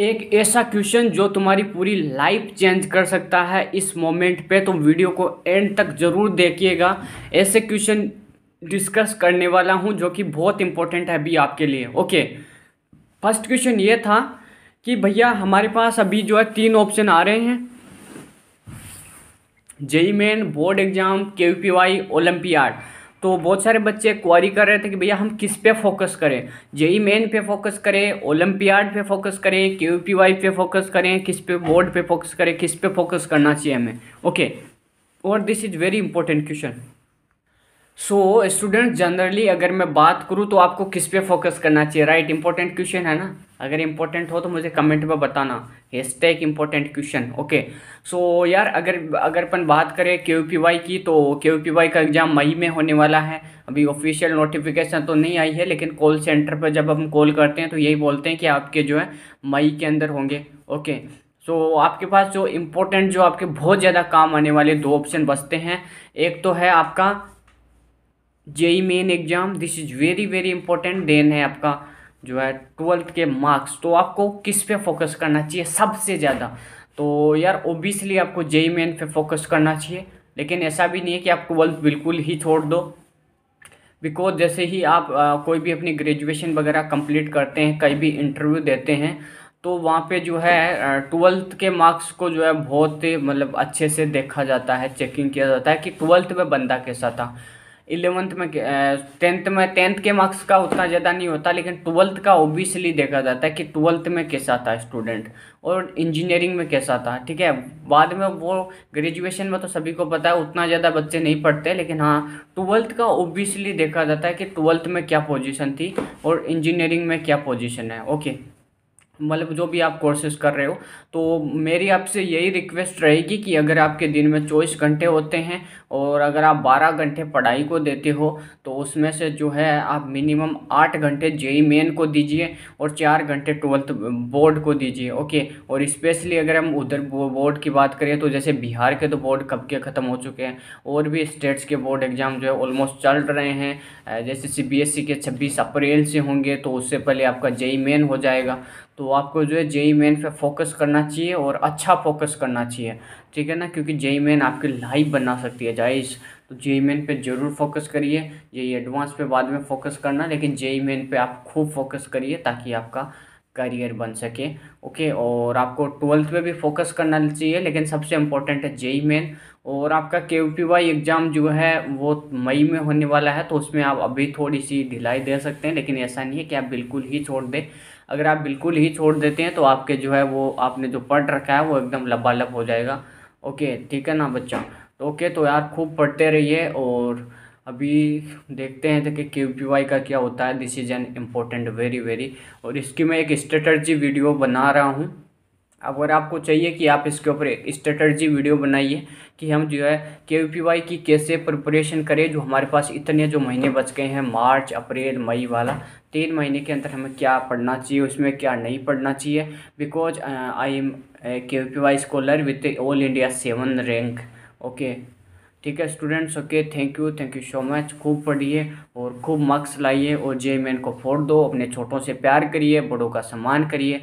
एक ऐसा क्वेश्चन जो तुम्हारी पूरी लाइफ चेंज कर सकता है इस मोमेंट पे तो वीडियो को एंड तक ज़रूर देखिएगा ऐसे क्वेश्चन डिस्कस करने वाला हूँ जो कि बहुत इंपॉर्टेंट है अभी आपके लिए ओके फर्स्ट क्वेश्चन ये था कि भैया हमारे पास अभी जो है तीन ऑप्शन आ रहे हैं JEE Main board exam K P Y olympiad तो बहुत सारे बच्चे क्वारी कर रहे थे कि भैया हम किस पे फोकस करें जेई मेन पे फोकस करें ओलंपियाड पे फोकस करें के पे फोकस करें किस पे बोर्ड पे फोकस करें किस पे फोकस करना चाहिए हमें ओके और this is very important question so student generally अगर मैं बात करूँ तो आपको किस पे फोकस करना चाहिए राइट इंपॉर्टेंट क्वेश्चन है ना अगर इंपॉर्टेंट हो तो मुझे कमेंट में बताना ये tag important question okay so यार अगर अगर अपन बात करें के पी वाई की तो के पी वाई का एग्ज़ाम मई में होने वाला है अभी ऑफिशियल नोटिफिकेशन तो नहीं आई है लेकिन कॉल सेंटर पर जब हम कॉल करते हैं तो यही बोलते हैं कि आपके जो है मई के अंदर होंगे ओके सो so, आपके पास जो इम्पोर्टेंट जो आपके बहुत ज़्यादा काम आने वाले दो ऑप्शन बचते हैं एक तो है आपका JEE Main exam this is very very important then है आपका जो है ट्वेल्थ के मार्क्स तो आपको किस पे फोकस करना चाहिए सबसे ज़्यादा तो यार ओबियसली आपको जेई मेन पे फोकस करना चाहिए लेकिन ऐसा भी नहीं है कि आप ट्वेल्थ बिल्कुल ही छोड़ दो बिकॉज जैसे ही आप आ, कोई भी अपनी ग्रेजुएशन वगैरह कंप्लीट करते हैं कई भी इंटरव्यू देते हैं तो वहाँ पे जो है ट्वेल्थ के मार्क्स को जो है बहुत मतलब अच्छे से देखा जाता है चेकिंग किया जाता है कि ट्वेल्थ में बंदा कैसा था इलेवंथ में टेंथ में टेंथ के मार्क्स का उतना ज़्यादा नहीं होता लेकिन ट्वेल्थ का ओबियसली देखा जाता है कि ट्वेल्थ में कैसा था स्टूडेंट और इंजीनियरिंग में कैसा था ठीक है बाद में वो ग्रेजुएशन में तो सभी को पता है उतना ज़्यादा बच्चे नहीं पढ़ते लेकिन हाँ ट्वेल्थ का ओबियसली देखा जाता है कि ट्वेल्थ में क्या पोजिशन थी और इंजीनियरिंग में क्या पोजिशन है ओके मतलब जो भी आप कोर्सेज कर रहे हो तो मेरी आपसे यही रिक्वेस्ट रहेगी कि अगर आपके दिन में चौबीस घंटे होते हैं और अगर आप बारह घंटे पढ़ाई को देते हो तो उसमें से जो है आप मिनिमम आठ घंटे जेई मेन e e को दीजिए और चार घंटे ट्वेल्थ बोर्ड को दीजिए ओके और स्पेशली अगर हम उधर बोर्ड की बात करें तो जैसे बिहार के तो बोर्ड कब के ख़त्म हो चुके हैं और भी स्टेट्स के बोर्ड एग्ज़ाम जो है ऑलमोस्ट चल रहे हैं जैसे सी e के छब्बीस अप्रैल से होंगे तो उससे पहले आपका जेई मेन हो जाएगा तो तो आपको जो है जेई मेन पे फोकस करना चाहिए और अच्छा फोकस करना चाहिए ठीक है ना क्योंकि जेई मेन आपकी लाइफ बना सकती है जाइज तो जेई मेन पे ज़रूर फोकस करिए जेई एडवांस पे बाद में फोकस करना लेकिन जेई मेन पे आप खूब फोकस करिए ताकि आपका करियर बन सके ओके और आपको ट्वेल्थ में भी फोकस करना चाहिए लेकिन सबसे इम्पोर्टेंट है जेई मेन और आपका के वाई एग्ज़ाम जो है वो मई में होने वाला है तो उसमें आप अभी थोड़ी सी ढिलाई दे सकते हैं लेकिन ऐसा नहीं है कि आप बिल्कुल ही छोड़ दें अगर आप बिल्कुल ही छोड़ देते हैं तो आपके जो है वो आपने जो पढ़ रखा है वो एकदम लबालब हो जाएगा ओके ठीक है ना बच्चा तो ओके तो यार खूब पढ़ते रहिए और अभी देखते हैं तो कि क्यू पी वाई का क्या होता है this is an important very very और इसकी मैं एक स्ट्रेटर्जी वीडियो बना रहा हूँ अगर आपको चाहिए कि आप इसके ऊपर एक स्ट्रेटर्जी वीडियो बनाइए कि हम जो है के पी वाई की कैसे प्रिपरेशन करें जो हमारे पास इतने जो महीने बच गए हैं मार्च अप्रैल मई वाला तीन महीने के अंदर हमें क्या पढ़ना चाहिए उसमें क्या नहीं पढ़ना चाहिए because I am K P Y scholar with all India seven rank okay ठीक है students okay thank you thank you so much खूब पढ़िए और खूब मार्क्स लाइए और जे मैन को फोड़ दो अपने छोटों से प्यार करिए बड़ों का सम्मान करिए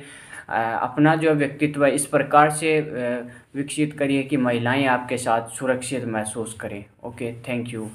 अपना जो व्यक्तित्व इस प्रकार से विकसित करिए कि महिलाएं आपके साथ सुरक्षित महसूस करें ओके थैंक यू